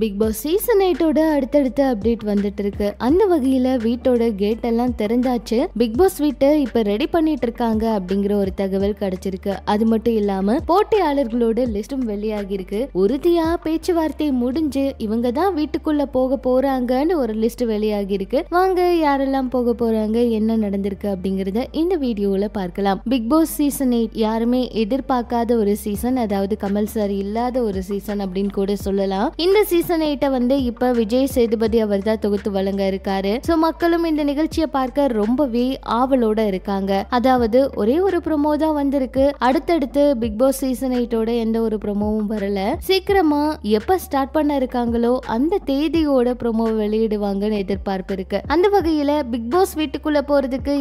big Boss season எயிட்டோட அடுத்தடுத்த update வந்துட்டு இருக்கு அந்த வகையில வீட்டோட கேட் எல்லாம் திறந்தாச்சு பிக் பாஸ் வீட்டை இப்ப ரெடி பண்ணிட்டு இருக்காங்க அப்படிங்கிற ஒரு தகவல் கிடைச்சிருக்கு அது மட்டும் இல்லாம போட்டியாளர்களோட லிஸ்டும் வெளியாகி இருக்கு உறுதியா பேச்சுவார்த்தை முடிஞ்சு இவங்க தான் வீட்டுக்குள்ள போக போறாங்கன்னு ஒரு லிஸ்ட் வெளியாகி இருக்கு வாங்க யாரெல்லாம் போக போறாங்க என்ன நடந்திருக்கு அப்படிங்கறத இந்த வீடியோல பார்க்கலாம் பிக் பாஸ் சீசன் எயிட் யாருமே எதிர்பார்க்காத ஒரு சீசன் அதாவது கமல் சார் இல்லாத ஒரு சீசன் அப்படின்னு கூட சொல்லலாம் இந்த சீசன் சீசன் எயிட்டை வந்து இப்போ விஜய் சேதுபதி அவர் தான் தொகுத்து வழங்க இருக்காரு ஸோ மக்களும் இந்த நிகழ்ச்சியை பார்க்க ரொம்பவே ஆவலோட இருக்காங்க அதாவது ஒரே ஒரு ப்ரொமோ தான் வந்திருக்கு அடுத்தடுத்து பிக் பாஸ் சீசன் எயிட்டோட எந்த ஒரு ப்ரொமோவும் வரல சீக்கிரமா எப்ப ஸ்டார்ட் பண்ண இருக்காங்களோ அந்த தேதியோட ப்ரொமோ வெளியிடுவாங்கன்னு எதிர்பார்ப்பு இருக்கு அந்த வகையில பிக் பாஸ் வீட்டுக்குள்ள போறதுக்கு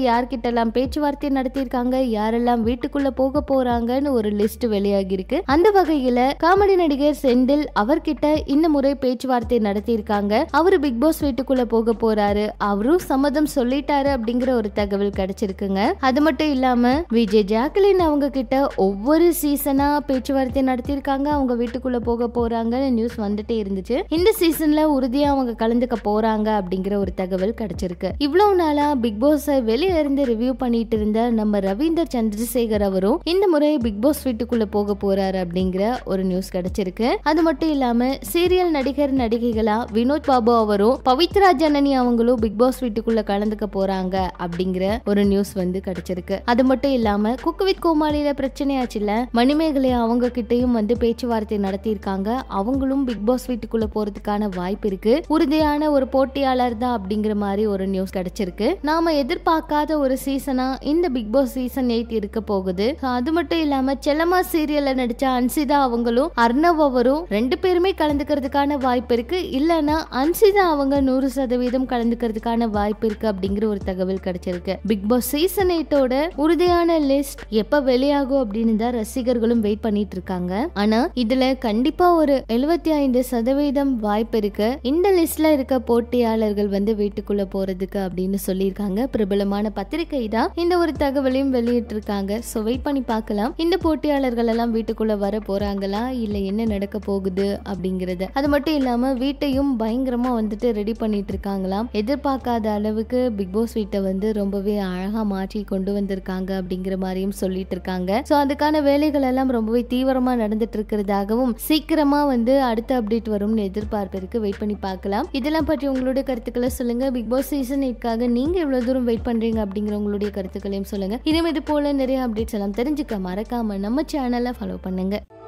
எல்லாம் பேச்சுவார்த்தை நடத்திருக்காங்க யாரெல்லாம் வீட்டுக்குள்ள போக போறாங்கன்னு ஒரு லிஸ்ட் வெளியாகி இருக்கு அந்த வகையில காமெடி நடிகர் செந்தில் அவர்கிட்ட இந்த முறை கூடவே பேச்சுவார்த்தை நடத்தியிருக்காங்க அவரு பிக் பாஸ் வீட்டுக்குள்ள போக போறாரு அவரும் சம்மதம் சொல்லிட்டாரு அப்படிங்கிற ஒரு தகவல் கிடைச்சிருக்குங்க அது மட்டும் இல்லாம விஜய் ஜாக்லின் அவங்க கிட்ட ஒவ்வொரு சீசனா பேச்சுவார்த்தை நடத்தியிருக்காங்க அவங்க வீட்டுக்குள்ள போக போறாங்க நியூஸ் வந்துட்டே இருந்துச்சு இந்த சீசன்ல உறுதியா அவங்க கலந்துக்க போறாங்க அப்படிங்கிற ஒரு தகவல் கிடைச்சிருக்கு இவ்வளவு நாளா பிக் பாஸ் வெளியே இருந்து ரிவ்யூ பண்ணிட்டு இருந்த நம்ம ரவீந்தர் சந்திரசேகர் அவரும் இந்த முறை பிக் பாஸ் வீட்டுக்குள்ள போக போறாரு அப்படிங்கிற ஒரு நியூஸ் கிடைச்சிருக்கு அது மட்டும் இல்லாம சீரியல் நடிகர் நடிகைகளா வினோத் பாபு அவரும் பவித்ரா ஜனனி அவங்களும் பிக் பாஸ் வீட்டுக்குள்ள கலந்துக்க போறாங்க அப்படிங்கிற ஒரு நியூஸ் வந்து கிடைச்சிருக்கு அது மட்டும் இல்லாம குக்கு வித் கோமாளியில பிரச்சனையாச்சுல மணிமேகலை அவங்க கிட்டயும் வந்து பேச்சுவார்த்தை நடத்தியிருக்காங்க அவங்களும் பிக் பாஸ் வீட்டுக்குள்ள போறதுக்கான வாய்ப்பு இருக்கு உறுதியான ஒரு போட்டியாளர் தான் அப்படிங்கிற மாதிரி ஒரு நியூஸ் கிடைச்சிருக்கு நாம எதிர்பார்க்காத ஒரு சீசனா இந்த பிக் பாஸ் சீசன் எயிட் இருக்க போகுது அது மட்டும் இல்லாம செல்லமா சீரியல்ல நடிச்ச அன்சிதா அவங்களும் அர்ணவ் அவரும் ரெண்டு பேருமே கலந்துக்கிறதுக்கான கலந்துக்கிறதுக்கான வாய்ப்பு இருக்குது இல்லைன்னா அன்சிதா அவங்க நூறு சதவீதம் கலந்துக்கிறதுக்கான வாய்ப்பு இருக்குது அப்படிங்கிற ஒரு தகவல் கிடைச்சிருக்கு பிக் பாஸ் சீசன் எயிட்டோட உறுதியான லிஸ்ட் எப்போ வெளியாகும் அப்படின்னு தான் ரசிகர்களும் வெயிட் பண்ணிட்டு இருக்காங்க ஆனால் இதில் கண்டிப்பாக ஒரு எழுபத்தி ஐந்து சதவீதம் வாய்ப்பு இருக்கு இந்த லிஸ்ட்ல இருக்க போட்டியாளர்கள் வந்து வீட்டுக்குள்ள போறதுக்கு அப்படின்னு சொல்லியிருக்காங்க பிரபலமான பத்திரிகை தான் இந்த ஒரு தகவலையும் வெளியிட்டு இருக்காங்க ஸோ வெயிட் பண்ணி பார்க்கலாம் இந்த போட்டியாளர்கள் எல்லாம் வீட்டுக்குள்ள வர போறாங்களா இல்லை என்ன நடக்க போகுது அப்படிங்கறது அது மட்டும் மட்டும் இல்லாமல் வீட்டையும் பயங்கரமாக வந்துட்டு ரெடி பண்ணிட்டு இருக்காங்களாம் எதிர்பார்க்காத அளவுக்கு பிக் பாஸ் வீட்டை வந்து ரொம்பவே அழகாக மாற்றி கொண்டு வந்திருக்காங்க அப்படிங்கிற மாதிரியும் சொல்லிட்டு இருக்காங்க ஸோ அதுக்கான வேலைகள் எல்லாம் ரொம்பவே தீவிரமாக நடந்துட்டு இருக்கிறதாகவும் சீக்கிரமாக வந்து அடுத்த அப்டேட் வரும்னு எதிர்பார்ப்பிற்கு வெயிட் பண்ணி பார்க்கலாம் இதெல்லாம் பற்றி உங்களுடைய கருத்துக்களை சொல்லுங்க பிக் பாஸ் சீசன் எட்காக நீங்க எவ்வளவு தூரம் வெயிட் பண்றீங்க அப்படிங்கிற உங்களுடைய கருத்துக்களையும் சொல்லுங்க இனிமே இது போல நிறைய அப்டேட்ஸ் எல்லாம் தெரிஞ்சுக்க மறக்காம நம்ம சேனலை ஃபாலோ பண்ணுங்க